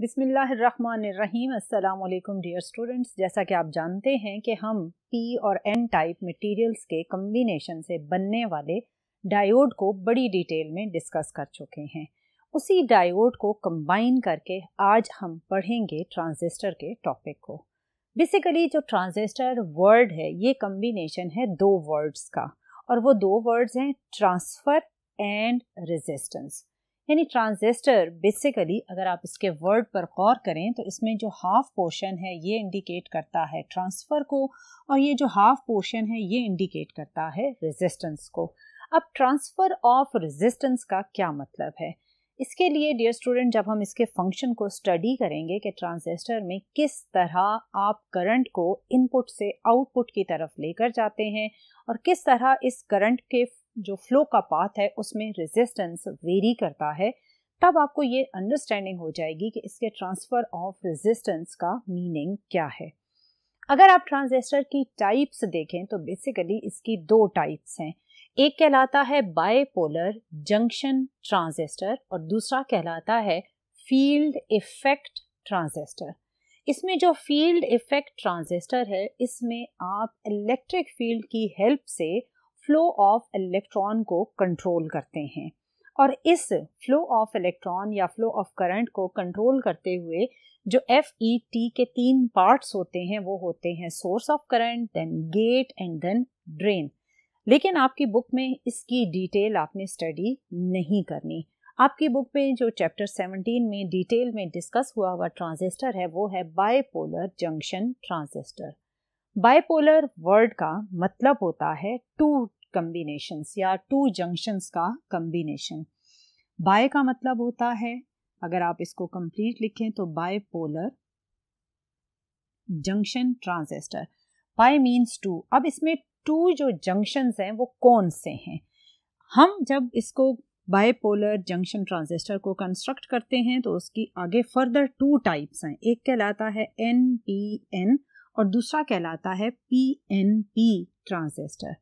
बिसमीम् dear students जैसा कि आप जानते हैं कि हम पी और एन टाइप मटेरियल्स के कम्बिनेशन से बनने वाले डायोड को बड़ी डिटेल में डिस्कस कर चुके हैं उसी डायोड को कंबाइन करके आज हम पढ़ेंगे ट्रांजिस्टर के टॉपिक को बेसिकली जो ट्रांजिस्टर वर्ड है ये कम्बिनेशन है दो वर्ड्स का और वो दो वर्ड्स हैं ट्रांसफ़र एंड रेजिस्टेंस यानी ट्रांजिस्टर बेसिकली अगर आप इसके वर्ड पर गौर करें तो इसमें जो हाफ पोर्शन है ये इंडिकेट करता है ट्रांसफ़र को और ये जो हाफ पोर्शन है ये इंडिकेट करता है रेजिस्टेंस को अब ट्रांसफ़र ऑफ रेजिस्टेंस का क्या मतलब है इसके लिए डियर स्टूडेंट जब हम इसके फंक्शन को स्टडी करेंगे कि ट्रांजिस्टर में किस तरह आप करंट को इनपुट से आउटपुट की तरफ लेकर जाते हैं और किस तरह इस करंट के जो फ्लो का पाथ है उसमें रेजिस्टेंस वेरी करता है तब आपको ये अंडरस्टैंडिंग हो जाएगी कि इसके ट्रांसफ़र ऑफ रेजिस्टेंस का मीनिंग क्या है अगर आप ट्रांजिस्टर की टाइप्स देखें तो बेसिकली इसकी दो टाइप्स हैं एक कहलाता है बायपोलर जंक्शन ट्रांजिस्टर और दूसरा कहलाता है फील्ड इफेक्ट ट्रांजिस्टर इसमें जो फील्ड इफेक्ट ट्रांजिस्टर है इसमें आप इलेक्ट्रिक फील्ड की हेल्प से फ्लो ऑफ इलेक्ट्रॉन को कंट्रोल करते हैं और इस फ्लो ऑफ इलेक्ट्रॉन या फ्लो ऑफ करंट को कंट्रोल करते हुए जो एफ ई टी के तीन पार्ट्स होते हैं वो होते हैं source of current then gate and then drain लेकिन आपकी बुक में इसकी डिटेल आपने स्टडी नहीं करनी आपकी बुक में जो चैप्टर 17 में डिटेल में डिस्कस हुआ हुआ ट्रांजिस्टर है वो है bipolar junction transistor bipolar word का मतलब होता है टू कम्बिनेशन या टू जंक्शंस का कम्बिनेशन बाय का मतलब होता है अगर आप इसको कंप्लीट लिखें तो bipolar junction transistor bi means two अब इसमें टू जो जंक्शंस हैं वो कौन से हैं हम जब इसको बायपोलर जंक्शन ट्रांजिस्टर को कंस्ट्रक्ट करते हैं तो उसकी आगे फर्दर टू टाइप्स हैं एक कहलाता है एन पी एन और दूसरा कहलाता है P N P transistor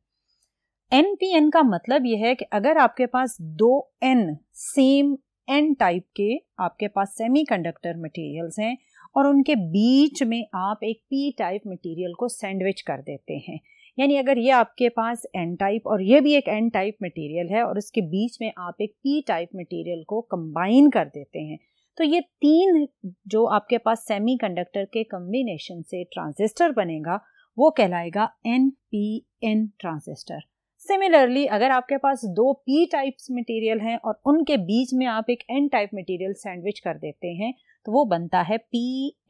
N P N का मतलब यह है कि अगर आपके पास दो एन सेम एन टाइप के आपके पास सेमीकंडक्टर मटेरियल्स हैं और उनके बीच में आप एक पी टाइप मटेरियल को सैंडविच कर देते हैं यानी अगर ये आपके पास एन टाइप और ये भी एक एन टाइप मटेरियल है और इसके बीच में आप एक पी टाइप मटेरियल को कंबाइन कर देते हैं तो ये तीन जो आपके पास सेमीकंडक्टर के कम्बिनेशन से ट्रांजिस्टर बनेगा वो कहलाएगा N P N transistor similarly अगर आपके पास दो पी टाइप्स मटेरियल हैं और उनके बीच में आप एक एन टाइप मटेरियल सैंडविच कर देते हैं तो वो बनता है पी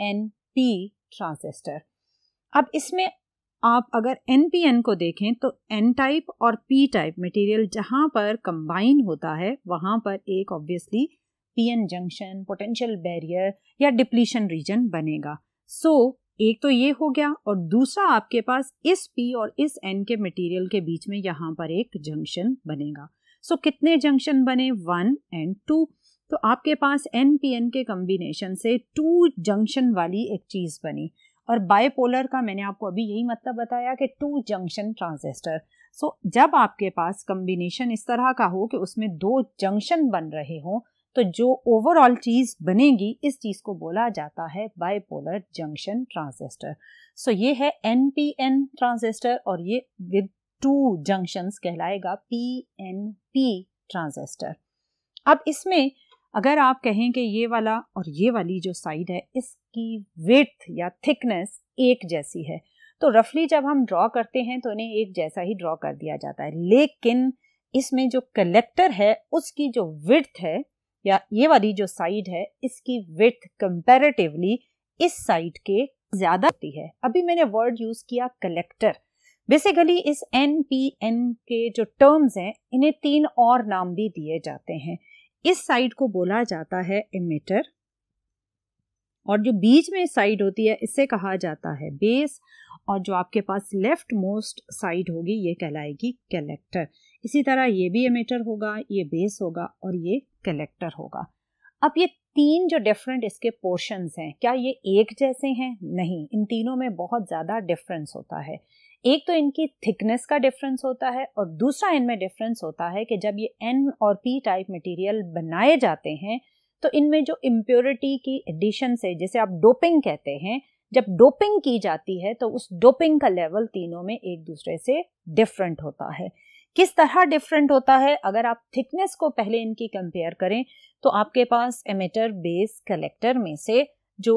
एन पी ट्रांसिस्टर अब इसमें आप अगर एन पी एन को देखें तो एन टाइप और पी टाइप मटेरियल जहाँ पर कंबाइन होता है वहाँ पर एक obviously P N junction potential barrier या डिप्लीशन रीजन बनेगा सो so, एक तो ये हो गया और दूसरा आपके पास इस पी और इस एन के मटेरियल के बीच में यहाँ पर एक जंक्शन बनेगा सो so, कितने जंक्शन बने वन एंड टू तो आपके पास एन पी एन के कम्बिनेशन से टू जंक्शन वाली एक चीज़ बनी और बायपोलर का मैंने आपको अभी यही मतलब बताया कि टू जंक्शन ट्रांजिस्टर सो जब आपके पास कम्बिनेशन इस तरह का हो कि उसमें दो जंक्शन बन रहे हों तो जो ओवरऑल चीज़ बनेगी इस चीज़ को बोला जाता है बाइपोलर जंक्शन ट्रांजिस्टर सो ये है एन पी एन ट्रांजिस्टर और ये विद टू जंक्शन कहलाएगा पी एन पी ट्रांजिस्टर अब इसमें अगर आप कहें कि ये वाला और ये वाली जो साइड है इसकी विथ या थिकनेस एक जैसी है तो रफली जब हम ड्रॉ करते हैं तो इन्हें एक जैसा ही ड्रॉ कर दिया जाता है लेकिन इसमें जो कलेक्टर है उसकी जो विथ है या ये वाली जो साइड है इसकी विथ कंपेरेटिवली इस साइड के ज्यादा होती है अभी मैंने वर्ड यूज किया कलेक्टर बेसिकली इस एन पी एन के जो टर्म्स हैं इन्हें तीन और नाम भी दिए जाते हैं इस साइड को बोला जाता है इमिटर और जो बीच में साइड होती है इसे कहा जाता है बेस और जो आपके पास लेफ्ट मोस्ट साइड होगी ये कहलाएगी कलेक्टर इसी तरह ये भी एमिटर होगा ये बेस होगा और ये कलेक्टर होगा अब ये तीन जो डिफरेंट इसके पोर्शंस हैं क्या ये एक जैसे हैं नहीं इन तीनों में बहुत ज़्यादा डिफरेंस होता है एक तो इनकी थिकनेस का डिफरेंस होता है और दूसरा इनमें डिफरेंस होता है कि जब ये एन और पी टाइप मटेरियल बनाए जाते हैं तो इनमें जो इम्प्योरिटी की एडिशन से जिसे आप डोपिंग कहते हैं जब डोपिंग की जाती है तो उस डोपिंग का लेवल तीनों में एक दूसरे से डिफरेंट होता है किस तरह डिफरेंट होता है अगर आप थिकनेस को पहले इनकी कंपेयर करें तो आपके पास एमिटर बेस कलेक्टर में से जो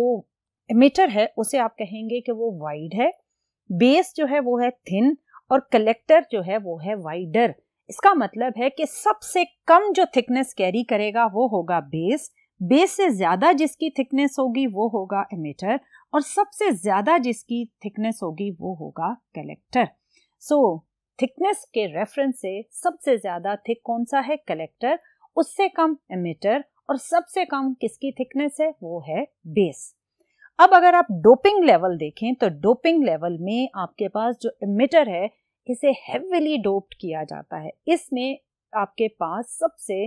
एमिटर है उसे आप कहेंगे कि वो वाइड है बेस जो है वो है थिन और कलेक्टर जो है वो है वाइडर इसका मतलब है कि सबसे कम जो थिकनेस कैरी करेगा वो होगा बेस बेस से ज़्यादा जिसकी थिकनेस होगी वो होगा एमिटर और सबसे ज़्यादा जिसकी थिकनेस होगी वो होगा कलेक्टर सो so, थिकनेस के रेफरेंस से सबसे ज़्यादा थिक कौन सा है कलेक्टर उससे कम एमिटर और सबसे कम किसकी थिकनेस है वो है बेस अब अगर आप डोपिंग लेवल देखें तो डोपिंग लेवल में आपके पास जो एमिटर है इसे हेविली डोप्ड किया जाता है इसमें आपके पास सबसे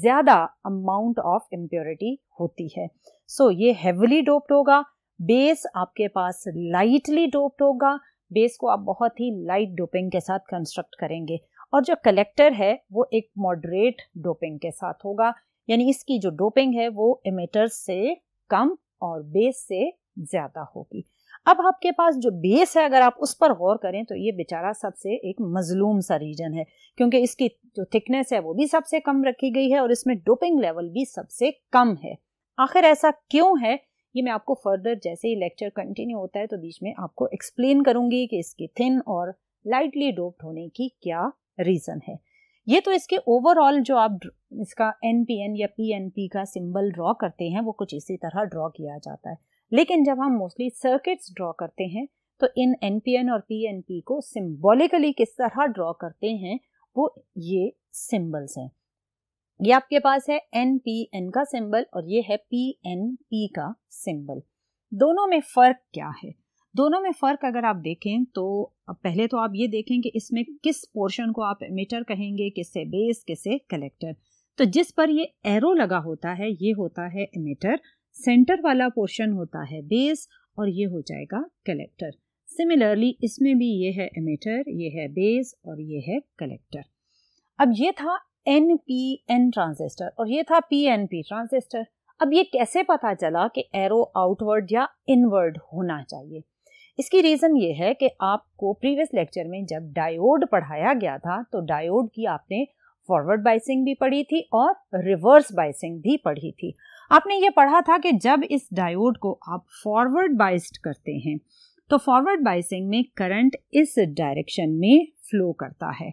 ज़्यादा अमाउंट ऑफ इम्प्योरिटी होती है सो so, ये हेविली डोप्ड होगा बेस आपके पास लाइटली डोप्ड होगा बेस को आप बहुत ही लाइट डोपिंग के साथ कंस्ट्रक्ट करेंगे और जो कलेक्टर है वो एक मॉडरेट डोपिंग के साथ होगा यानी इसकी जो डोपिंग है वो इमेटर से कम और बेस से ज़्यादा होगी अब आपके पास जो बेस है अगर आप उस पर गौर करें तो ये बेचारा सबसे एक मजलूम सा रीजन है क्योंकि इसकी जो थिकनेस है वो भी सबसे कम रखी गई है और इसमें डोपिंग लेवल भी सबसे कम है आखिर ऐसा क्यों है ये मैं आपको फर्दर जैसे ही लेक्चर कंटिन्यू होता है तो बीच में आपको एक्सप्लेन करूँगी कि इसके थिन और लाइटली डोप्ड होने की क्या रीज़न है ये तो इसके ओवरऑल जो आप इसका एन पी एन या पी एन पी का सिंबल ड्रॉ करते हैं वो कुछ इसी तरह ड्रॉ किया जाता है लेकिन जब हम मोस्टली सर्किट्स ड्रॉ करते हैं तो इन एन पी एन और पी एन पी को सिम्बॉलिकली किस तरह ड्रॉ करते हैं वो ये सिम्बल्स हैं ये आपके पास है एन पी एन का सिंबल और ये है पी एन पी का सिंबल दोनों में फ़र्क क्या है दोनों में फ़र्क अगर आप देखें तो पहले तो आप ये देखें कि इसमें किस पोर्शन को आप एमिटर कहेंगे किसे बेस किसे कलेक्टर तो जिस पर ये एरो लगा होता है ये होता है एमिटर सेंटर वाला पोर्शन होता है बेस और ये हो जाएगा कलेक्टर सिमिलरली इसमें भी ये है एमिटर ये है बेस और ये है कलेक्टर अब ये था एन पी एन ट्रांजिस्टर और ये था पी एन पी ट्रांजिस्टर अब ये कैसे पता चला कि एरो आउटवर्ड या इनवर्ड होना चाहिए इसकी रीज़न ये है कि आपको प्रीवियस लेक्चर में जब डायोड पढ़ाया गया था तो डायोड की आपने फॉरवर्ड बाइसिंग भी पढ़ी थी और रिवर्स बाइसिंग भी पढ़ी थी आपने ये पढ़ा था कि जब इस डायोड को आप फॉरवर्ड बाइस्ड करते हैं तो फॉरवर्ड बाइसिंग में करंट इस डायरेक्शन में फ्लो करता है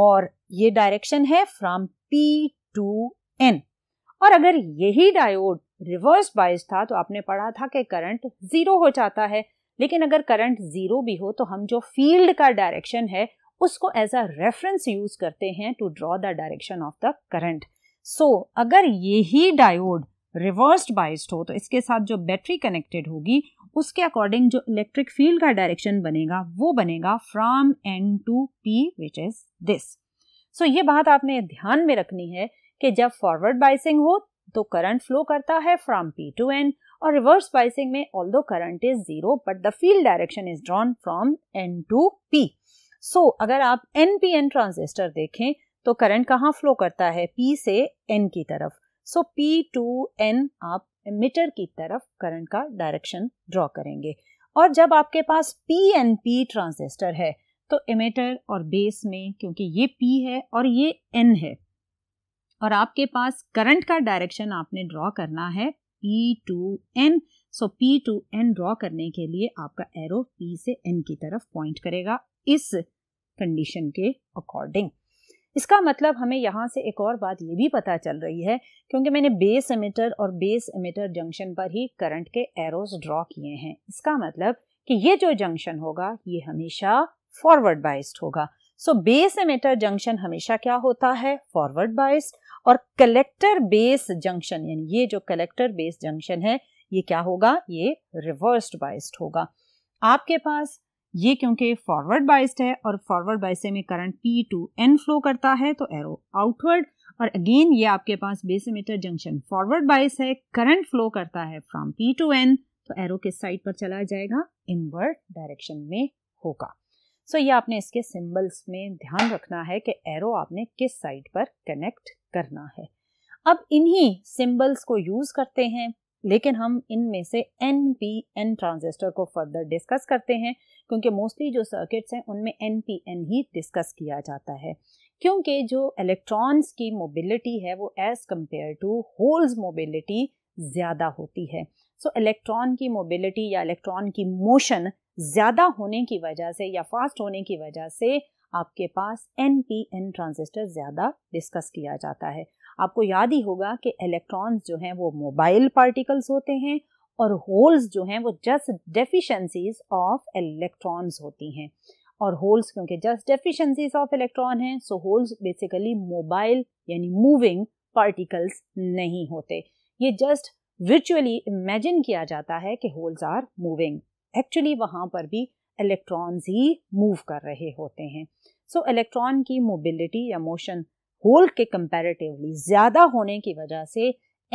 और ये डायरेक्शन है फ्रॉम पी टू एन और अगर यही डायोड रिवर्स बाइज था तो आपने पढ़ा था कि करंट जीरो हो जाता है लेकिन अगर करंट जीरो भी हो तो हम जो फील्ड का डायरेक्शन है उसको एज अ रेफरेंस यूज करते हैं to draw the direction of the current so अगर यही डायोड रिवर्स्ड बाइस्ड हो तो इसके साथ जो बैटरी कनेक्टेड होगी उसके अकॉर्डिंग जो इलेक्ट्रिक फील्ड का डायरेक्शन बनेगा वो बनेगा from N to P which is this so ये बात आपने ध्यान में रखनी है कि जब फॉरवर्ड बाइसिंग हो तो करंट फ्लो करता है फ्रॉम पी टू एन और रिवर्स बाइसिंग में although current is zero but the field direction is drawn from N to P so अगर आप एन पी एन ट्रांजिस्टर देखें तो करंट कहाँ फ्लो करता है पी से एन की तरफ सो पी टू एन आप मीटर की तरफ करंट का डायरेक्शन ड्रॉ करेंगे और जब आपके पास पी एन पी ट्रांजिस्टर है तो इमेटर और बेस में क्योंकि ये पी है और ये एन है और आपके पास करंट का डायरेक्शन आपने ड्रॉ करना है P to N so P to N draw करने के लिए आपका एरो पी से एन की तरफ पॉइंट करेगा इस कंडीशन के अकॉर्डिंग इसका मतलब हमें यहाँ से एक और बात ये भी पता चल रही है क्योंकि मैंने बेस एमिटर और बेस एमिटर जंक्शन पर ही करंट के एरोज ड्रॉ किए हैं इसका मतलब कि ये जो जंक्शन होगा ये हमेशा फॉरवर्ड बाइस्ड होगा सो बेस एमिटर जंक्शन हमेशा क्या होता है फॉरवर्ड बाइस्ड और कलेक्टर बेस जंक्शन यानी ये जो कलेक्टर बेस जंक्शन है ये क्या होगा ये रिवर्स्ड बाइस्ड होगा आपके पास ये क्योंकि फॉरवर्ड बाइस्ड है और फॉरवर्ड बाइस्ड में current P to N flow करता है तो एरो आउटवर्ड और अगेन ये आपके पास base emitter junction forward bias है करंट फ्लो करता है फ्रॉम पी टू एन तो एरो किस साइड पर चला जाएगा इनवर्ड डायरेक्शन में होगा सो ये आपने इसके सिंबल्स में ध्यान रखना है कि एरो आपने किस साइड पर कनेक्ट करना है अब इन्हीं सिंबल्स को यूज़ करते हैं लेकिन हम इनमें से एन पी एन ट्रांजिस्टर को फर्दर डिस्कस करते हैं क्योंकि मोस्टली जो सर्किट्स हैं उनमें एन पी एन ही डिस्कस किया जाता है क्योंकि जो इलेक्ट्रॉन्स की मोबिलिटी है वो as compare to holes mobility ज़्यादा होती है सो so, इलेक्ट्रॉन की मोबिलिटी या इलेक्ट्रॉन की मोशन ज़्यादा होने की वजह से या फास्ट होने की वजह से आपके पास एन पी एन ट्रांजिस्टर ज़्यादा डिस्कस किया जाता है आपको याद ही होगा कि इलेक्ट्रॉन्स जो हैं वो मोबाइल पार्टिकल्स होते हैं और होल्स जो हैं वो जस्ट डेफिशंसीज ऑफ इलेक्ट्रॉन्स होती हैं और होल्स क्योंकि जस्ट डेफिशिएंसीज ऑफ इलेक्ट्रॉन हैं सो होल्स बेसिकली मोबाइल यानी मूविंग पार्टिकल्स नहीं होते ये जस्ट वर्चुअली इमेजिन किया जाता है कि होल्स आर मूविंग एक्चुअली वहाँ पर भी इलेक्ट्रॉन्स ही मूव कर रहे होते हैं सो so, इलेक्ट्रॉन की मोबिलिटी या मोशन होल के कंपैरेटिवली ज़्यादा होने की वजह से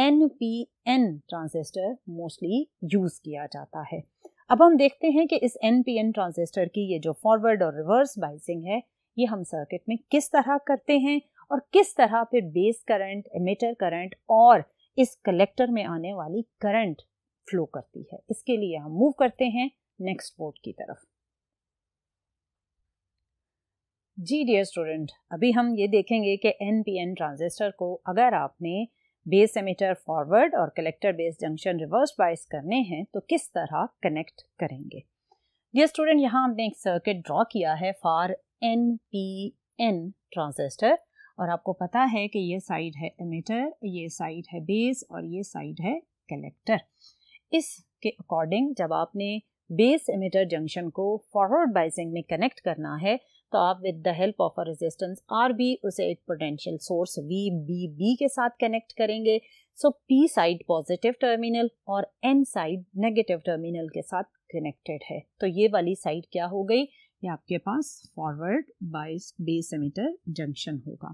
N P N transistor mostly use किया जाता है अब हम देखते हैं कि इस एन पी एन ट्रांजिस्टर की ये जो फॉरवर्ड और रिवर्स बाइसिंग है ये हम सर्किट में किस तरह करते हैं और किस तरह फिर बेस करंट एमिटर करंट और इस कलेक्टर में आने वाली करंट फ्लो करती है इसके लिए हम मूव करते हैं नेक्स्ट बोर्ड की तरफ जी डियर स्टूडेंट अभी हम ये देखेंगे कि एन पी एन ट्रांजिस्टर को अगर आपने बेस एमिटर फॉरवर्ड और collector base junction reverse bias करने हैं तो किस तरह कनेक्ट करेंगे डियर स्टूडेंट यहाँ हमने एक सर्किट ड्रॉ किया है for N P N transistor और आपको पता है कि ये साइड है एमिटर ये साइड है बेस और ये साइड है कलेक्टर इसके अकॉर्डिंग जब आपने बेस एमिटर जंक्शन को फॉरवर्ड बाइसिंग में कनेक्ट करना है तो आप with the help of a resistance R B उसे एक potential source V B B के साथ कनेक्ट करेंगे so P side positive terminal और एन साइड नेगेटिव टर्मिनल के साथ कनेक्टेड है तो ये वाली साइड क्या हो गई ये आपके पास forward bias base emitter junction होगा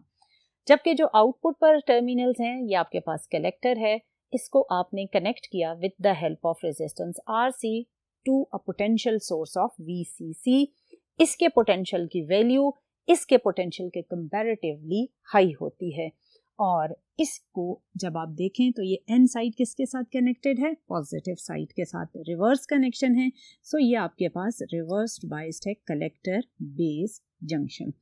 जबकि जो आउटपुट पर टर्मिनल्स हैं ये आपके पास कलेक्टर है इसको आपने कनेक्ट किया with the help of resistance R C to a potential source of V C C इसके पोटेंशियल की वैल्यू इसके पोटेंशियल के कंपेरेटिवली हाई होती है और इसको जब आप देखें तो ये एन साइड किसके साथ कनेक्टेड है पॉजिटिव साइड के साथ रिवर्स कनेक्शन है सो so ये आपके पास रिवर्स बाइस्ड है collector base junction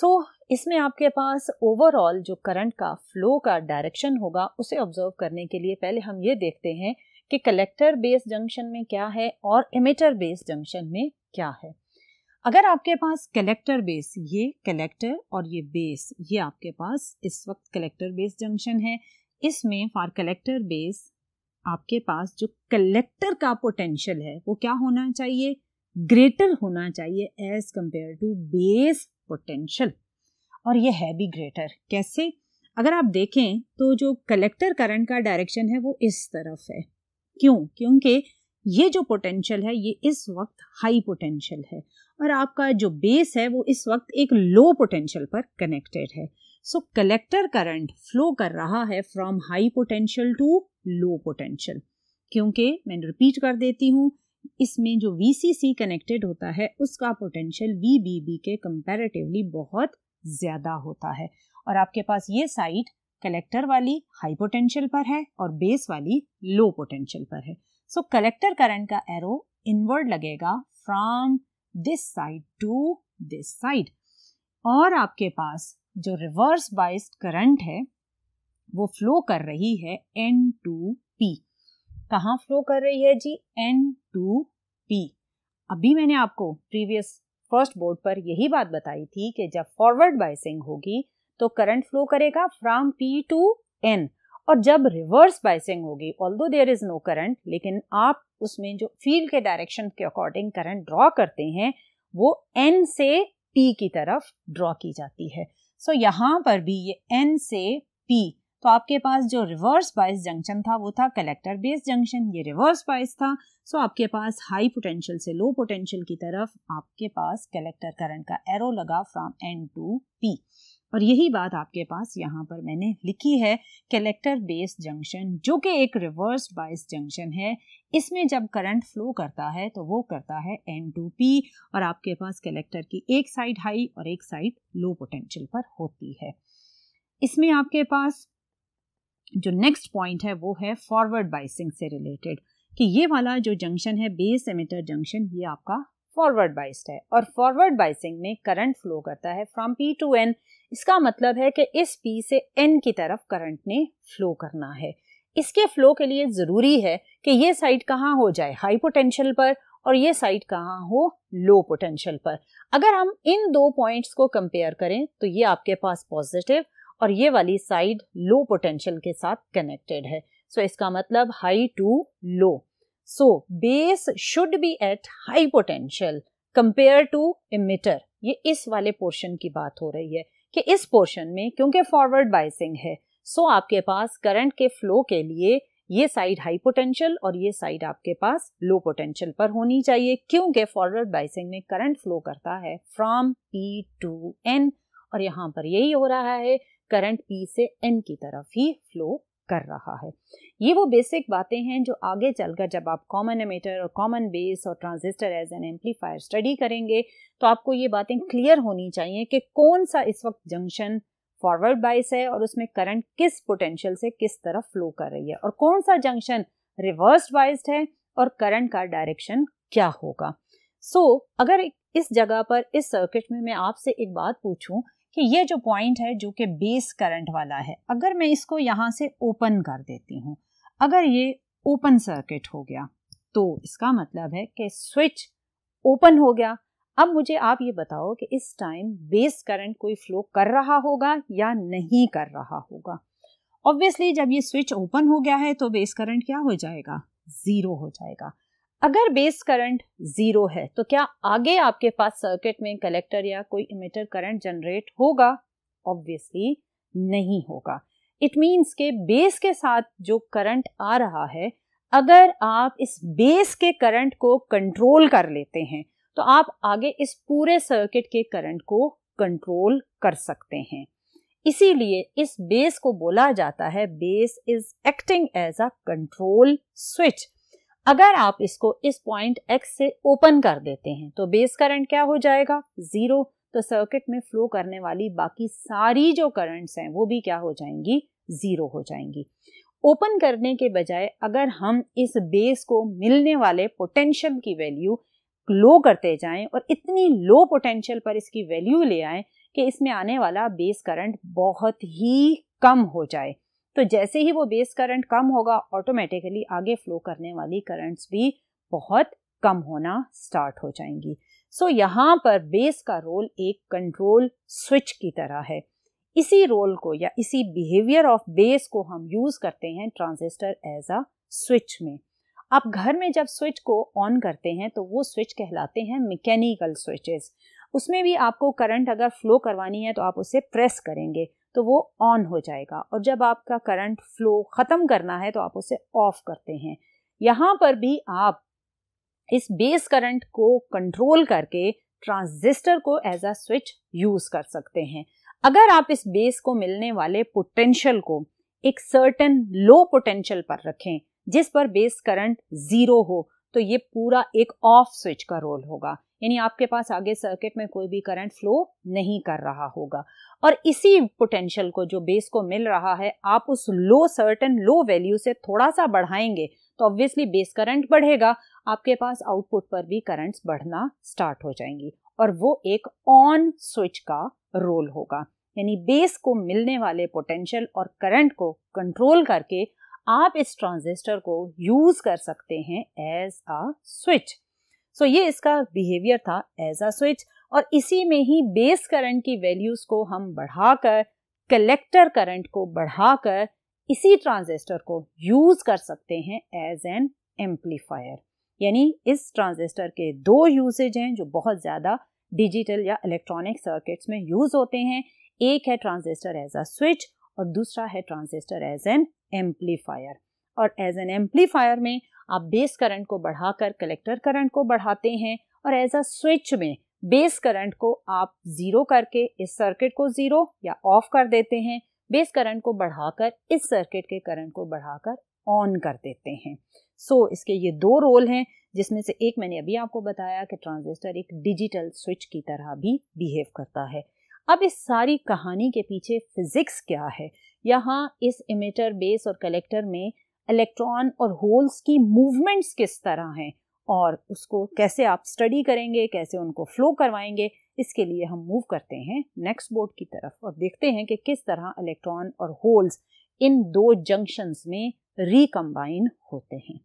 so so, इसमें आपके पास ओवरऑल जो करंट का फ्लो का डायरेक्शन होगा उसे ऑब्जर्व करने के लिए पहले हम ये देखते हैं कि कलेक्टर बेस जंक्शन में क्या है और इमिटर बेस जंक्शन में क्या है अगर आपके पास कलेक्टर बेस ये कलेक्टर और ये बेस ये आपके पास इस वक्त कलेक्टर बेस जंक्शन है इसमें फॉर कलेक्टर बेस आपके पास जो कलेक्टर का पोटेंशियल है वो क्या होना चाहिए ग्रेटर होना चाहिए as compare to base potential और ये है भी ग्रेटर कैसे अगर आप देखें तो जो कलेक्टर करंट का डायरेक्शन है वो इस तरफ है क्यों क्योंकि ये जो पोटेंशियल है ये इस वक्त हाई पोटेंशियल है और आपका जो बेस है वो इस वक्त एक लो पोटेंशियल पर कनेक्टेड है सो कलेक्टर करंट फ्लो कर रहा है from high potential to low potential क्योंकि मैं रिपीट कर देती हूँ इसमें जो वी कनेक्टेड होता है उसका पोटेंशियल वी के कंपैरेटिवली बहुत ज़्यादा होता है और आपके पास ये साइट कलेक्टर वाली हाई पोटेंशियल पर है और बेस वाली लो पोटेंशियल पर है सो कलेक्टर करंट का एरो इनवर्ड लगेगा from this side to this side और आपके पास जो रिवर्स बाइस्ड करंट है वो फ्लो कर रही है एन टू पी कहाँ फ्लो कर रही है जी एन टू पी अभी मैंने आपको प्रीवियस फर्स्ट बोर्ड पर यही बात बताई थी कि जब फॉरवर्ड बाइसिंग होगी तो करंट फ्लो करेगा फ्रॉम पी टू एन और जब रिवर्स बाइसिंग होगी although there is no current लेकिन आप उसमें जो फील्ड के डायरेक्शन के अकॉर्डिंग करंट ड्रॉ करते हैं वो एन से पी की तरफ ड्रॉ की जाती है सो so, यहाँ पर भी ये एन से पी तो आपके पास जो रिवर्स बाइस जंक्शन था वो था कलेक्टर बेस जंक्शन ये रिवर्स बाइस था सो आपके पास हाई पोटेंशियल से लो पोटेंशियल की तरफ आपके पास कलेक्टर करंट का एरो लगा फ्रॉम एन टू पी और यही बात आपके पास यहाँ पर मैंने लिखी है कलेक्टर बेस जंक्शन जो कि एक रिवर्स बाइस जंक्शन है इसमें जब करंट फ्लो करता है तो वो करता है एन टू पी और आपके पास कलेक्टर की एक साइड हाई और एक साइड लो पोटेंशियल पर होती है इसमें आपके पास जो नेक्स्ट पॉइंट है वो है फॉरवर्ड बाइसिंग से रिलेटेड कि ये वाला जो जंक्शन है बेस एमिटर जंक्शन ये आपका फॉरवर्ड बाइस्ड है और फॉरवर्ड बाइसिंग में करंट फ्लो करता है फ्रॉम पी टू एन इसका मतलब है कि इस पी से एन की तरफ करंट ने फ्लो करना है इसके फ्लो के लिए ज़रूरी है कि ये साइड कहाँ हो जाए हाई पोटेंशियल पर और ये साइड कहाँ हो लो पोटेंशियल पर अगर हम इन दो पॉइंट्स को कंपेयर करें तो ये आपके पास पॉजिटिव और ये वाली साइड लो पोटेंशियल के साथ कनेक्टेड है सो so, इसका मतलब high to low so base should be at high potential compare to emitter ये इस वाले पोर्शन की बात हो रही है कि इस पोर्शन में क्योंकि फॉरवर्ड बाइसिंग है सो so आपके पास करंट के फ्लो के लिए ये साइड हाई पोटेंशियल और ये साइड आपके पास लो पोटेंशियल पर होनी चाहिए क्योंकि फॉरवर्ड बाइसिंग में करंट फ्लो करता है फ्रॉम पी टू एन और यहाँ पर यही हो रहा है करंट पी से एन की तरफ ही फ्लो कर रहा है ये वो बेसिक बातें हैं जो आगे चलकर जब आप कॉमन एमिटर और कॉमन बेस और transistor as an amplifier study करेंगे तो आपको ये बातें क्लियर होनी चाहिए कि कौन सा इस वक्त जंक्शन फॉरवर्ड बाइस है और उसमें करंट किस पोटेंशियल से किस तरफ फ्लो कर रही है और कौन सा जंक्शन रिवर्स बाइस्ड है और करंट का डायरेक्शन क्या होगा सो so, अगर इस जगह पर इस सर्किट में मैं आपसे एक बात पूछूं कि ये जो पॉइंट है जो कि बेस करंट वाला है अगर मैं इसको यहाँ से ओपन कर देती हूँ अगर ये ओपन सर्किट हो गया तो इसका मतलब है कि स्विच ओपन हो गया अब मुझे आप ये बताओ कि इस टाइम बेस करंट कोई फ्लो कर रहा होगा या नहीं कर रहा होगा ऑब्वियसली जब ये स्विच ओपन हो गया है तो बेस करंट क्या हो जाएगा ज़ीरो हो जाएगा अगर बेस करंट जीरो है तो क्या आगे आपके पास सर्किट में कलेक्टर या कोई इमिटर करंट जनरेट होगा ऑब्वियसली नहीं होगा इट मीन्स के बेस के साथ जो करंट आ रहा है अगर आप इस बेस के करंट को कंट्रोल कर लेते हैं तो आप आगे इस पूरे सर्किट के करंट को कंट्रोल कर सकते हैं इसीलिए इस बेस को बोला जाता है base is acting as a control switch अगर आप इसको इस पॉइंट एक्स से ओपन कर देते हैं तो बेस करंट क्या हो जाएगा जीरो तो सर्किट में फ्लो करने वाली बाकी सारी जो करंट्स हैं वो भी क्या हो जाएंगी जीरो हो जाएंगी ओपन करने के बजाय अगर हम इस बेस को मिलने वाले पोटेंशियल की वैल्यू लो करते जाएं और इतनी लो पोटेंशियल पर इसकी वैल्यू ले आए कि इसमें आने वाला बेस करंट बहुत ही कम हो जाए तो जैसे ही वो बेस करंट कम होगा ऑटोमेटिकली आगे फ्लो करने वाली करंट्स भी बहुत कम होना स्टार्ट हो जाएंगी सो so, यहाँ पर बेस का रोल एक कंट्रोल स्विच की तरह है इसी रोल को या इसी बिहेवियर ऑफ बेस को हम यूज़ करते हैं ट्रांजिस्टर एज अ स्विच में आप घर में जब स्विच को ऑन करते हैं तो वो स्विच कहलाते हैं मैकेनिकल स्विचेस उसमें भी आपको करंट अगर फ्लो करवानी है तो आप उसे प्रेस करेंगे तो वो ऑन हो जाएगा और जब आपका करंट फ्लो ख़त्म करना है तो आप उसे ऑफ करते हैं यहाँ पर भी आप इस बेस करंट को कंट्रोल करके ट्रांजिस्टर को एज अ स्विच यूज़ कर सकते हैं अगर आप इस बेस को मिलने वाले पोटेंशियल को एक सर्टन लो पोटेंशियल पर रखें जिस पर बेस करंट ज़ीरो हो तो ये पूरा एक ऑफ स्विच का रोल होगा यानी आपके पास आगे सर्किट में कोई भी करंट फ्लो नहीं कर रहा होगा और इसी पोटेंशियल को जो बेस को मिल रहा है आप उस लो सर्टन लो वैल्यू से थोड़ा सा बढ़ाएंगे तो ऑब्वियसली बेस करंट बढ़ेगा आपके पास आउटपुट पर भी करंट्स बढ़ना स्टार्ट हो जाएंगी और वो एक ऑन स्विच का रोल होगा यानी बेस को मिलने वाले पोटेंशियल और करंट को कंट्रोल करके आप इस ट्रांजिस्टर को यूज कर सकते हैं एज अ स्विच सो ये इसका बिहेवियर था एज अ स्विच और इसी में ही बेस करंट की वैल्यूज़ को हम बढ़ाकर कलेक्टर करंट को बढ़ाकर इसी ट्रांजिस्टर को यूज़ कर सकते हैं एज एन एम्पलीफायर यानी इस ट्रांजिस्टर के दो यूजेज हैं जो बहुत ज़्यादा डिजिटल या इलेक्ट्रॉनिक सर्किट्स में यूज़ होते हैं एक है ट्रांजिस्टर एज अ स्विच और दूसरा है ट्रांजिस्टर एज एन एम्पलीफायर और एज एन एम्पलीफायर में आप बेस करंट को बढ़ाकर कलेक्टर करंट को बढ़ाते हैं और एज अ स्विच में बेस करंट को आप जीरो करके इस सर्किट को जीरो या ऑफ कर देते हैं बेस करंट को बढ़ाकर इस सर्किट के करंट को बढ़ाकर ऑन कर देते हैं सो so, इसके ये दो रोल हैं जिसमें से एक मैंने अभी आपको बताया कि ट्रांजिस्टर एक डिजिटल स्विच की तरह भी बिहेव करता है अब इस सारी कहानी के पीछे फिज़िक्स क्या है यहाँ इस इमेटर बेस और कलेक्टर में इलेक्ट्रॉन और होल्स की मूवमेंट्स किस तरह हैं और उसको कैसे आप स्टडी करेंगे कैसे उनको फ्लो करवाएंगे इसके लिए हम मूव करते हैं नेक्स्ट बोर्ड की तरफ और देखते हैं कि किस तरह इलेक्ट्रॉन और होल्स इन दो जंक्शंस में रिकम्बाइन होते हैं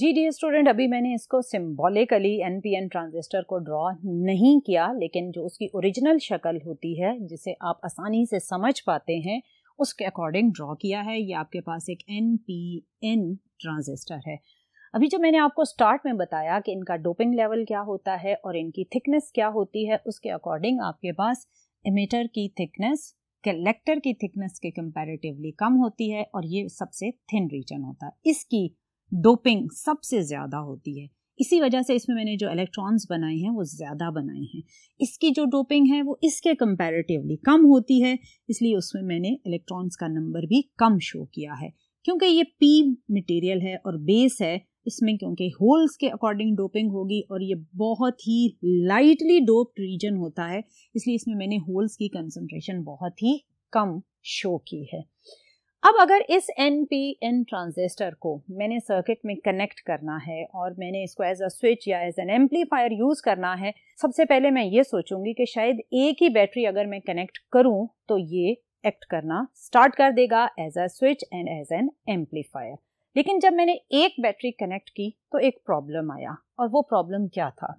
जी डी स्टूडेंट अभी मैंने इसको symbolically N P N transistor को ड्रॉ नहीं किया लेकिन जो उसकी ओरिजिनल शक्ल होती है जिसे आप आसानी से समझ पाते हैं उसके अकॉर्डिंग ड्रॉ किया है ये आपके पास एक एन पी एन ट्रांजिस्टर है अभी जो मैंने आपको स्टार्ट में बताया कि इनका डोपिंग लेवल क्या होता है और इनकी थिकनेस क्या होती है उसके अकॉर्डिंग आपके पास इमेटर की थिकनेस कलेक्टर की थिकनेस के कंपैरेटिवली कम होती है और ये सबसे थिन रीजन होता है इसकी डोपिंग सबसे ज़्यादा होती है इसी वजह से इसमें मैंने जो इलेक्ट्रॉन्स बनाए हैं वो ज़्यादा बनाए हैं इसकी जो डोपिंग है वो इसके कंपैरेटिवली कम होती है इसलिए उसमें मैंने इलेक्ट्रॉन्स का नंबर भी कम शो किया है क्योंकि ये पी मटेरियल है और बेस है इसमें क्योंकि होल्स के अकॉर्डिंग डोपिंग होगी और ये बहुत ही लाइटली डोप्ड रीजन होता है इसलिए इसमें मैंने होल्स की कंसनट्रेशन बहुत ही कम शो की है अब अगर इस एन पी एन ट्रांजिस्टर को मैंने सर्किट में कनेक्ट करना है और मैंने इसको एज अ स्विच या एज एन एम्पलीफायर यूज़ करना है सबसे पहले मैं ये सोचूंगी कि शायद एक ही बैटरी अगर मैं कनेक्ट करूं तो ये एक्ट करना स्टार्ट कर देगा as a switch and as an amplifier लेकिन जब मैंने एक बैटरी कनेक्ट की तो एक प्रॉब्लम आया और वो प्रॉब्लम क्या था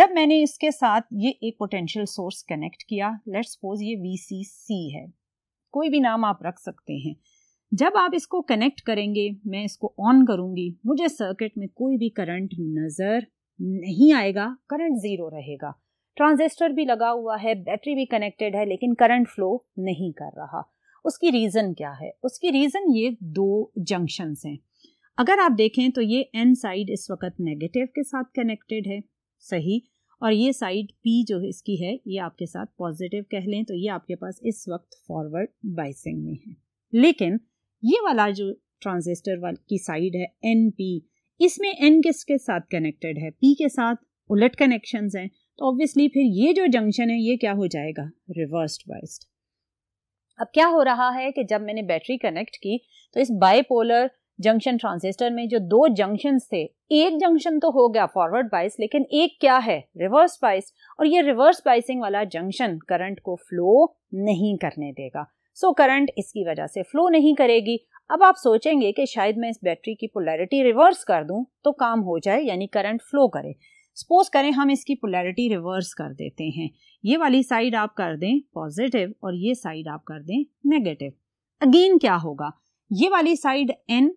जब मैंने इसके साथ ये एक पोटेंशियल सोर्स कनेक्ट किया लेट्स सपोज ये वी है कोई भी नाम आप रख सकते हैं जब आप इसको कनेक्ट करेंगे मैं इसको ऑन करूंगी मुझे सर्किट में कोई भी करंट नज़र नहीं आएगा करंट ज़ीरो रहेगा ट्रांजिस्टर भी लगा हुआ है बैटरी भी कनेक्टेड है लेकिन करंट फ्लो नहीं कर रहा उसकी रीज़न क्या है उसकी रीज़न ये दो जंक्शंस हैं अगर आप देखें तो ये एन साइड इस वक्त नेगेटिव के साथ कनेक्टेड है सही और ये साइड पी जो इसकी है ये आपके साथ पॉजिटिव कह लें तो ये आपके पास इस वक्त फॉरवर्ड बाइसिंग में है लेकिन ये वाला जो ट्रांजिस्टर वाल की साइड है एन पी इसमें एन किसके साथ कनेक्टेड है पी के साथ उलट कनेक्शंस हैं तो ऑब्वियसली फिर ये जो जंक्शन है ये क्या हो जाएगा रिवर्स्ड बाइस्ड अब क्या हो रहा है कि जब मैंने बैटरी कनेक्ट की तो इस बाइपोलर जंक्शन ट्रांजिस्टर में जो दो जंक्शन थे एक जंक्शन तो हो गया फॉरवर्ड बाइस लेकिन एक क्या है रिवर्स बाइस और ये रिवर्स बाइसिंग वाला जंक्शन करंट को फ्लो नहीं करने देगा सो so, करंट इसकी वजह से फ्लो नहीं करेगी अब आप सोचेंगे कि शायद मैं इस बैटरी की पोलैरिटी रिवर्स कर दूं तो काम हो जाए यानी करंट फ्लो करे सपोज करें हम इसकी पोलैरिटी रिवर्स कर देते हैं ये वाली साइड आप कर दें पॉजिटिव और ये साइड आप कर दें नेगेटिव अगेन क्या होगा ये वाली साइड एन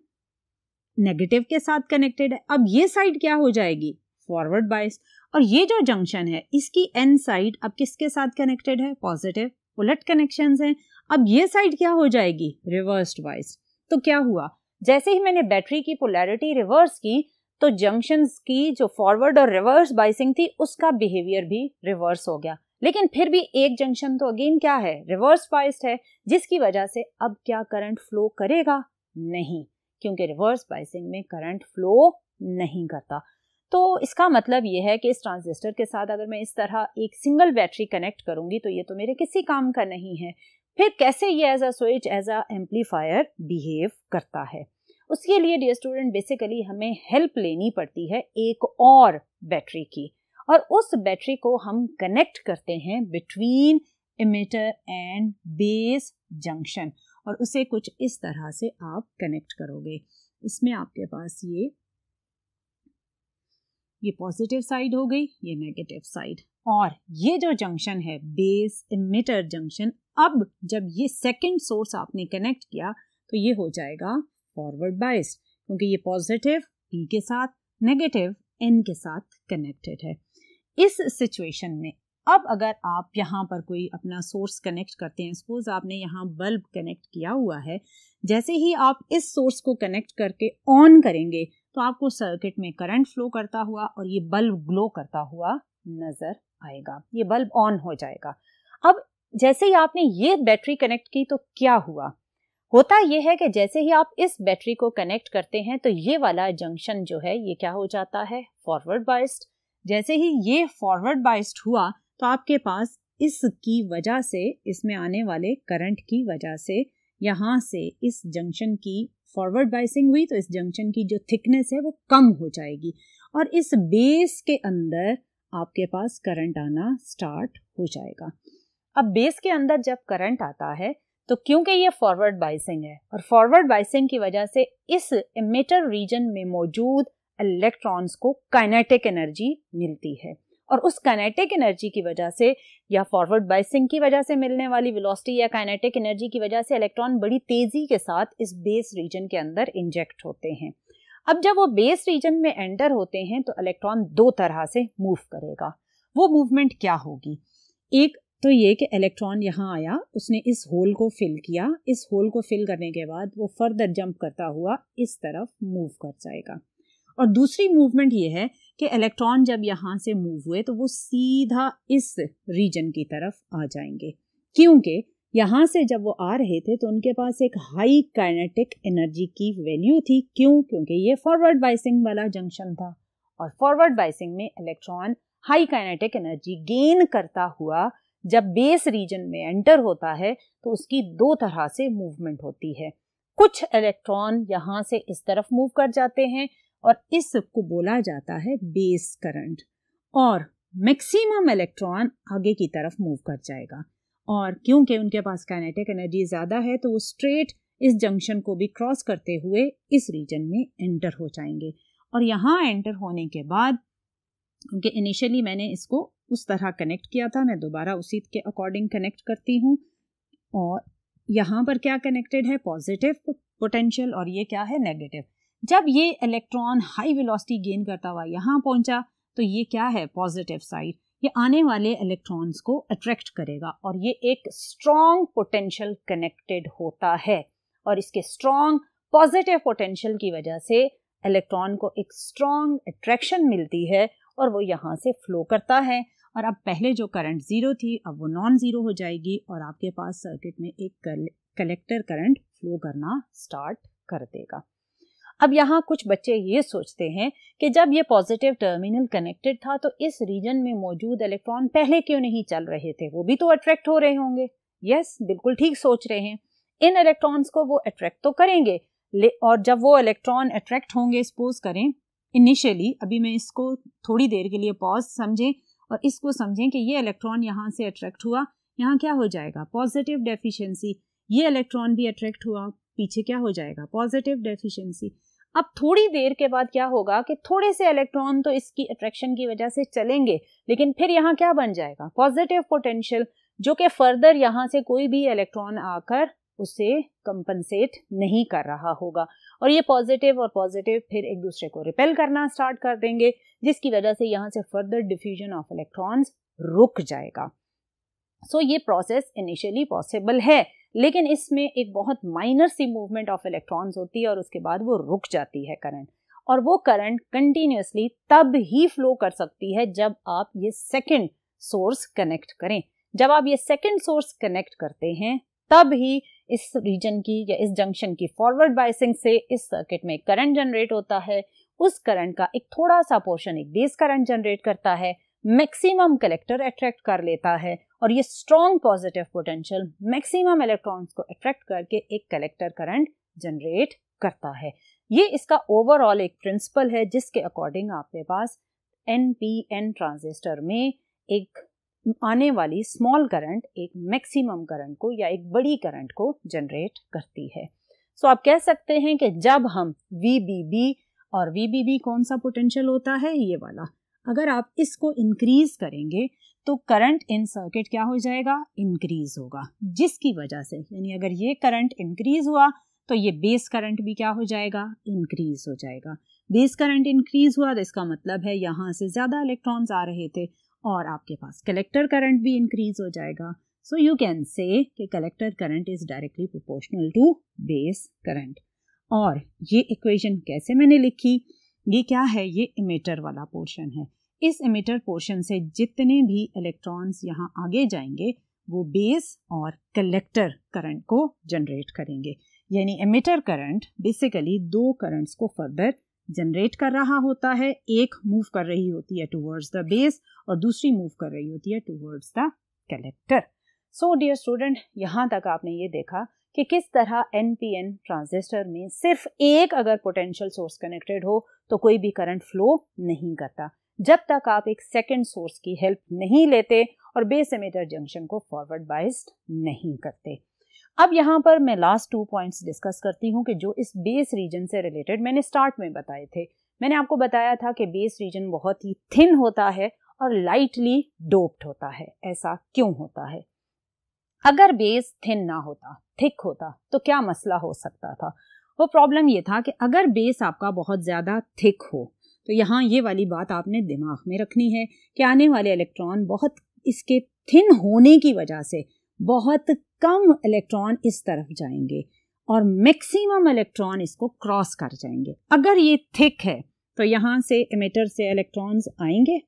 नेगेटिव के साथ कनेक्टेड है अब ये साइड क्या हो जाएगी फॉरवर्ड बाइस और ये जो जंक्शन है इसकी एन साइड अब किसके साथ कनेक्टेड है पॉजिटिव उलट कनेक्शन है अब ये साइड क्या हो जाएगी रिवर्स्ड बायस तो क्या हुआ जैसे ही मैंने बैटरी की पोलैरिटी रिवर्स की तो जंक्शन की जो फॉरवर्ड और रिवर्स बाइसिंग थी उसका बिहेवियर भी रिवर्स हो गया लेकिन फिर भी एक जंक्शन तो अगेन क्या है रिवर्स बाइस्ड है जिसकी वजह से अब क्या करंट फ्लो करेगा नहीं क्योंकि रिवर्स बाइसिंग में करंट फ्लो नहीं करता तो इसका मतलब यह है कि इस ट्रांजिस्टर के साथ अगर मैं इस तरह एक सिंगल बैटरी कनेक्ट करूंगी तो ये तो मेरे किसी काम का नहीं है फिर कैसे ये as a switch as a amplifier behave करता है उसके लिए डियर स्टूडेंट बेसिकली हमें हेल्प लेनी पड़ती है एक और बैटरी की और उस बैटरी को हम कनेक्ट करते हैं between emitter and base junction और उसे कुछ इस तरह से आप कनेक्ट करोगे इसमें आपके पास ये ये पॉजिटिव साइड हो गई ये नेगेटिव साइड और ये जो जंक्शन है बेस इमिटर जंक्शन अब जब ये सेकंड सोर्स आपने कनेक्ट किया तो ये हो जाएगा फॉरवर्ड बाइस क्योंकि ये पॉजिटिव पी के साथ नेगेटिव एन के साथ कनेक्टेड है इस सिचुएशन में अब अगर आप यहाँ पर कोई अपना सोर्स कनेक्ट करते हैं सपोज आपने यहाँ बल्ब कनेक्ट किया हुआ है जैसे ही आप इस सोर्स को कनेक्ट करके ऑन करेंगे तो आपको सर्किट में करंट फ्लो करता हुआ और ये बल्ब ग्लो करता हुआ नज़र आएगा ये बल्ब ऑन हो जाएगा अब जैसे ही आपने ये बैटरी कनेक्ट की तो क्या हुआ होता यह है कि जैसे ही आप इस बैटरी को कनेक्ट करते हैं तो ये वाला जंक्शन जो है ये क्या हो जाता है फॉरवर्ड बाइस्ड जैसे ही ये फॉरवर्ड बाइस्ड हुआ तो आपके पास इसकी वजह से इसमें आने वाले करंट की वजह से यहाँ से इस जंक्शन की फॉरवर्ड बाइसिंग हुई तो इस जंक्शन की जो थिकनेस है वो कम हो जाएगी और इस बेस के अंदर आपके पास करंट आना स्टार्ट हो जाएगा अब बेस के अंदर जब करंट आता है तो क्योंकि ये फॉरवर्ड बाइसिंग है और फॉरवर्ड बाइसिंग की वजह से इस इमेटर रीजन में मौजूद इलेक्ट्रॉन्स को काइनेटिक एनर्जी मिलती है और उस काइनेटिक एनर्जी की वजह से या फॉरवर्ड बाइसिंग की वजह से मिलने वाली वेलोसिटी या काइनेटिक एनर्जी की वजह से इलेक्ट्रॉन बड़ी तेज़ी के साथ इस बेस रीजन के अंदर इंजेक्ट होते हैं अब जब वो बेस रीजन में एंटर होते हैं तो इलेक्ट्रॉन दो तरह से मूव करेगा वो मूवमेंट क्या होगी एक तो ये कि इलेक्ट्रॉन यहाँ आया उसने इस होल को फिल किया इस होल को फिल करने के बाद वो फर्दर जंप करता हुआ इस तरफ मूव कर जाएगा और दूसरी मूवमेंट ये है कि इलेक्ट्रॉन जब यहाँ से मूव हुए तो वो सीधा इस रीजन की तरफ आ जाएंगे क्योंकि यहाँ से जब वो आ रहे थे तो उनके पास एक हाई काइनेटिक एनर्जी की वैल्यू थी क्यों क्योंकि ये फॉरवर्ड बाइसिंग वाला जंक्शन था और फॉरवर्ड बाइसिंग में electron high kinetic energy gain करता हुआ जब बेस रीजन में एंटर होता है तो उसकी दो तरह से मूवमेंट होती है कुछ इलेक्ट्रॉन यहाँ से इस तरफ मूव कर जाते हैं और इस सब को बोला जाता है बेस करंट और मैक्सिमम इलेक्ट्रॉन आगे की तरफ मूव कर जाएगा और क्योंकि उनके पास काइनेटिक एनर्जी ज़्यादा है तो वो स्ट्रेट इस जंक्शन को भी क्रॉस करते हुए इस रीजन में एंटर हो जाएंगे और यहाँ एंटर होने के बाद क्योंकि इनिशियली मैंने इसको उस तरह कनेक्ट किया था मैं दोबारा उसी के अकॉर्डिंग कनेक्ट करती हूँ और यहाँ पर क्या कनेक्टेड है पॉजिटिव पोटेंशियल और ये क्या है नेगेटिव जब ये इलेक्ट्रॉन हाई वेलोसिटी गेन करता हुआ यहाँ पहुंचा तो ये क्या है पॉजिटिव साइड ये आने वाले इलेक्ट्रॉन्स को अट्रैक्ट करेगा और ये एक स्ट्रॉन्ग पोटेंशियल कनेक्टेड होता है और इसके स्ट्रॉन्ग पॉजिटिव पोटेंशियल की वजह से इलेक्ट्रॉन को एक स्ट्रॉन्ग अट्रैक्शन मिलती है और वो यहाँ से फ्लो करता है और अब पहले जो करंट ज़ीरो थी अब वो नॉन ज़ीरो हो जाएगी और आपके पास सर्किट में एक कलेक्टर करंट फ्लो करना स्टार्ट कर देगा अब यहाँ कुछ बच्चे ये सोचते हैं कि जब ये पॉजिटिव टर्मिनल कनेक्टेड था तो इस रीजन में मौजूद इलेक्ट्रॉन पहले क्यों नहीं चल रहे थे वो भी तो अट्रैक्ट हो रहे होंगे यस yes, बिल्कुल ठीक सोच रहे हैं इन इलेक्ट्रॉन्स को वो अट्रैक्ट तो करेंगे और जब वो इलेक्ट्रॉन अट्रैक्ट होंगे सपोज करें इनिशियली अभी मैं इसको थोड़ी देर के लिए पॉज समझें और इसको समझें कि ये इलेक्ट्रॉन यहाँ से अट्रैक्ट हुआ यहाँ क्या हो जाएगा पॉजिटिव डेफिशिएंसी ये इलेक्ट्रॉन भी अट्रैक्ट हुआ पीछे क्या हो जाएगा पॉजिटिव डेफिशिएंसी अब थोड़ी देर के बाद क्या होगा कि थोड़े से इलेक्ट्रॉन तो इसकी अट्रैक्शन की वजह से चलेंगे लेकिन फिर यहाँ क्या बन जाएगा पॉजिटिव पोटेंशियल जो कि फर्दर यहाँ से कोई भी इलेक्ट्रॉन आकर उसे कंपनसेट नहीं कर रहा होगा और ये पॉजिटिव और पॉजिटिव फिर एक दूसरे को रिपेल करना स्टार्ट कर देंगे जिसकी वजह से यहाँ से फर्दर डिफ्यूजन ऑफ इलेक्ट्रॉन्स रुक जाएगा सो so, ये प्रोसेस इनिशियली पॉसिबल है लेकिन इसमें एक बहुत माइनर सी मूवमेंट ऑफ इलेक्ट्रॉन्स होती है और उसके बाद वो रुक जाती है करंट और वो करंट कंटिन्यूसली तब ही फ्लो कर सकती है जब आप ये सेकेंड सोर्स कनेक्ट करें जब आप ये सेकेंड सोर्स कनेक्ट करते हैं तब ही इस रीजन की या इस जंक्शन की फॉरवर्ड बाइसिंग से इस सर्किट में करंट जनरेट होता है उस करंट का एक थोड़ा सा पोर्शन एक बेस करंट जनरेट करता है मैक्सिमम कलेक्टर अट्रैक्ट कर लेता है और ये strong positive potential maximum electrons को अट्रैक्ट करके एक कलेक्टर करंट जनरेट करता है ये इसका ओवरऑल एक प्रिंसिपल है जिसके अकॉर्डिंग आपके पास एन पी एन ट्रांजिस्टर में एक आने वाली स्मॉल करंट एक मैक्सिमम करंट को या एक बड़ी करंट को जनरेट करती है सो आप कह सकते हैं कि जब हम वी बी बी और वी बी बी कौन सा पोटेंशियल होता है ये वाला अगर आप इसको इंक्रीज करेंगे तो करंट इन सर्किट क्या हो जाएगा इंक्रीज होगा जिसकी वजह से यानी अगर ये करंट इंक्रीज हुआ तो ये बेस करंट भी क्या हो जाएगा इंक्रीज हो जाएगा बेस करंट इंक्रीज हुआ तो इसका मतलब है यहाँ से ज़्यादा इलेक्ट्रॉन्स आ रहे थे और आपके पास कलेक्टर करंट भी इंक्रीज हो जाएगा सो यू कैन से कि collector current is directly proportional to base current और ये इक्वेशन कैसे मैंने लिखी ये क्या है ये इमेटर वाला पोर्शन है इस इमेटर पोर्शन से जितने भी इलेक्ट्रॉन्स यहाँ आगे जाएंगे वो बेस और कलेक्टर करंट को जनरेट करेंगे यानी इमेटर करंट बेसिकली दो करंट्स को फर्दर जनरेट कर रहा होता है एक मूव कर रही होती है टूवर्ड्स द बेस और दूसरी मूव कर रही होती है towards the collector so dear student यहाँ तक आपने ये देखा कि किस तरह एन पी एन ट्रांजिस्टर में सिर्फ एक अगर पोटेंशियल सोर्स कनेक्टेड हो तो कोई भी करंट फ्लो नहीं करता जब तक आप एक सेकेंड सोर्स की हेल्प नहीं लेते और बेस एमिटर जंक्शन को फॉरवर्ड बाइस्ड नहीं करते अब यहाँ पर मैं लास्ट टू पॉइंट्स डिस्कस करती हूँ कि जो इस बेस रीजन से रिलेटेड मैंने स्टार्ट में बताए थे मैंने आपको बताया था कि बेस रीजन बहुत ही थिन होता है और लाइटली डोप्ड होता है ऐसा क्यों होता है अगर बेस थिन ना होता थिक होता तो क्या मसला हो सकता था वो प्रॉब्लम ये था कि अगर बेस आपका बहुत ज़्यादा थिक हो तो यहाँ ये वाली बात आपने दिमाग में रखनी है कि आने वाले इलेक्ट्रॉन बहुत इसके थिन होने की वजह से बहुत कम इलेक्ट्रॉन इस तरफ जाएंगे और मैक्सिमम इलेक्ट्रॉन इसको क्रॉस कर जाएंगे अगर ये थिक है तो यहाँ से एमिटर से इलेक्ट्रॉन्स आएंगे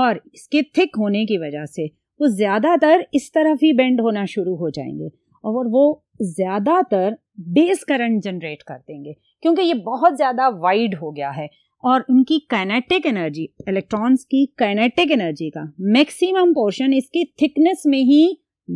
और इसके थिक होने की वजह से वो ज़्यादातर इस तरफ ही बेंड होना शुरू हो जाएंगे और वो ज़्यादातर बेस करंट जनरेट कर देंगे क्योंकि ये बहुत ज़्यादा वाइड हो गया है और उनकी काइनेटिक एनर्जी इलेक्ट्रॉन्स की काइनेटिक एनर्जी का मैक्सिमम पोर्शन इसकी थिकनेस में ही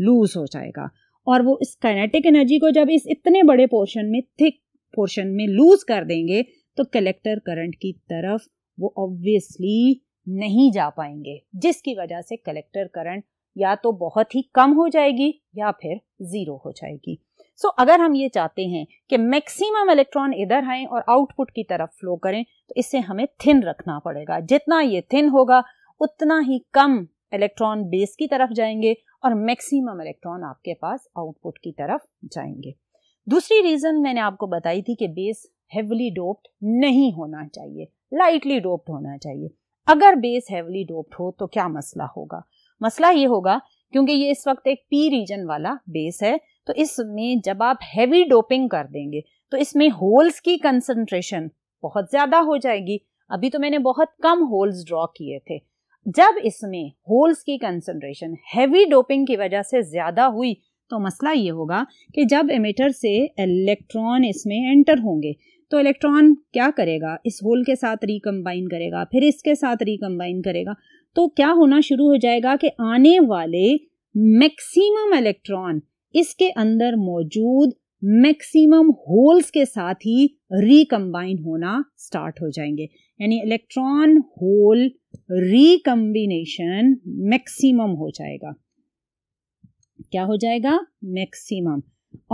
लूज हो जाएगा और वो इस काइनेटिक एनर्जी को जब इस इतने बड़े पोर्शन में थिक पोर्शन में लूज कर देंगे तो कलेक्टर करंट की तरफ वो ऑब्वियसली नहीं जा पाएंगे जिसकी वजह से कलेक्टर करंट या तो बहुत ही कम हो जाएगी या फिर ज़ीरो हो जाएगी सो so, अगर हम ये चाहते हैं कि मैक्सिमम इलेक्ट्रॉन इधर आए और आउटपुट की तरफ फ्लो करें तो इसे हमें थिन रखना पड़ेगा जितना ये थिन होगा उतना ही कम इलेक्ट्रॉन बेस की तरफ जाएंगे और मैक्सिमम इलेक्ट्रॉन आपके पास आउटपुट की तरफ जाएंगे दूसरी रीज़न मैंने आपको बताई थी कि बेस हेवली डोप्ड नहीं होना चाहिए लाइटली डोप्ड होना चाहिए अगर बेस हेवली डोप्ड हो तो क्या मसला होगा मसला ये होगा क्योंकि ये इस वक्त एक पी रीजन वाला बेस है तो इसमें जब आप हैवी डोपिंग कर देंगे तो इसमें होल्स की कंसंट्रेशन बहुत ज़्यादा हो जाएगी अभी तो मैंने बहुत कम होल्स ड्रॉ किए थे जब इसमें होल्स की कंसंट्रेशन हैवी डोपिंग की वजह से ज़्यादा हुई तो मसला ये होगा कि जब एमिटर से इलेक्ट्रॉन इसमें एंटर होंगे तो इलेक्ट्रॉन क्या करेगा इस होल के साथ रिकम्बाइन करेगा फिर इसके साथ रिकम्बाइन करेगा तो क्या होना शुरू हो जाएगा कि आने वाले मैक्सिमम इलेक्ट्रॉन इसके अंदर मौजूद मैक्सिमम होल्स के साथ ही रिकम्बाइन होना स्टार्ट हो जाएंगे यानी इलेक्ट्रॉन होल रिकम्बिनेशन मैक्सिमम हो जाएगा क्या हो जाएगा मैक्सिमम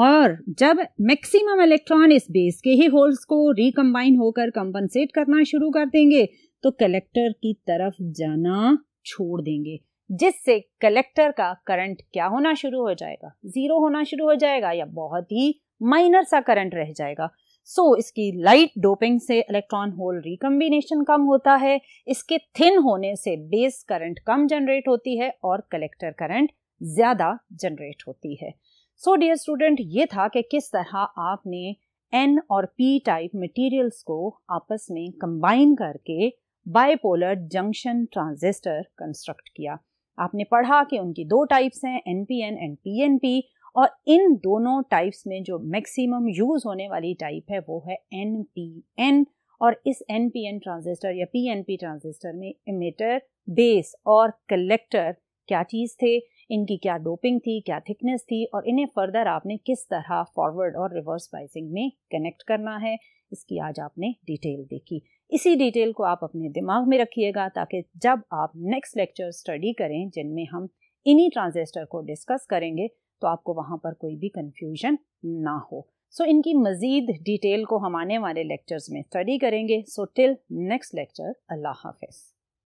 और जब मैक्सिमम इलेक्ट्रॉन इस बेस के ही होल्स को रिकम्बाइन होकर कंपनसेट करना शुरू कर देंगे तो कलेक्टर की तरफ जाना छोड़ देंगे जिससे कलेक्टर का करंट क्या होना शुरू हो जाएगा जीरो होना शुरू हो जाएगा या बहुत ही माइनर सा करंट रह जाएगा सो so, इसकी लाइट डोपिंग से इलेक्ट्रॉन होल रिकम्बिनेशन कम होता है इसके थिन होने से बेस करंट कम जनरेट होती है और कलेक्टर करंट ज़्यादा जनरेट होती है सो डियर स्टूडेंट ये था कि किस तरह आपने एन और पी टाइप मटेरियल्स को आपस में कंबाइन करके बाइपोलर जंक्शन ट्रांजिस्टर कंस्ट्रक्ट किया आपने पढ़ा कि उनकी दो टाइप्स हैं N P N and P N P और इन दोनों टाइप्स में जो मैक्सिमम यूज होने वाली टाइप है वो है एन पी एन और इस एन पी एन ट्रांजिस्टर या पी एन पी ट्रांजिस्टर में इमिटर बेस और कलेक्टर क्या चीज़ थे इनकी क्या डोपिंग थी क्या थिकनेस थी और इन्हें फर्दर आपने किस तरह फॉरवर्ड और रिवर्स बाइसिंग में कनेक्ट करना है इसकी आज आपने डिटेल देखी इसी डिटेल को आप अपने दिमाग में रखिएगा ताकि जब आप नेक्स्ट लेक्चर स्टडी करें जिनमें हम इन्हीं ट्रांजिस्टर को डिस्कस करेंगे तो आपको वहाँ पर कोई भी कन्फ्यूजन ना हो सो so, इनकी मज़ीद डिटेल को हम आने वाले लेक्चर्स में स्टडी करेंगे सो टिल नेक्स्ट लेक्चर अल्लाह हाफिज़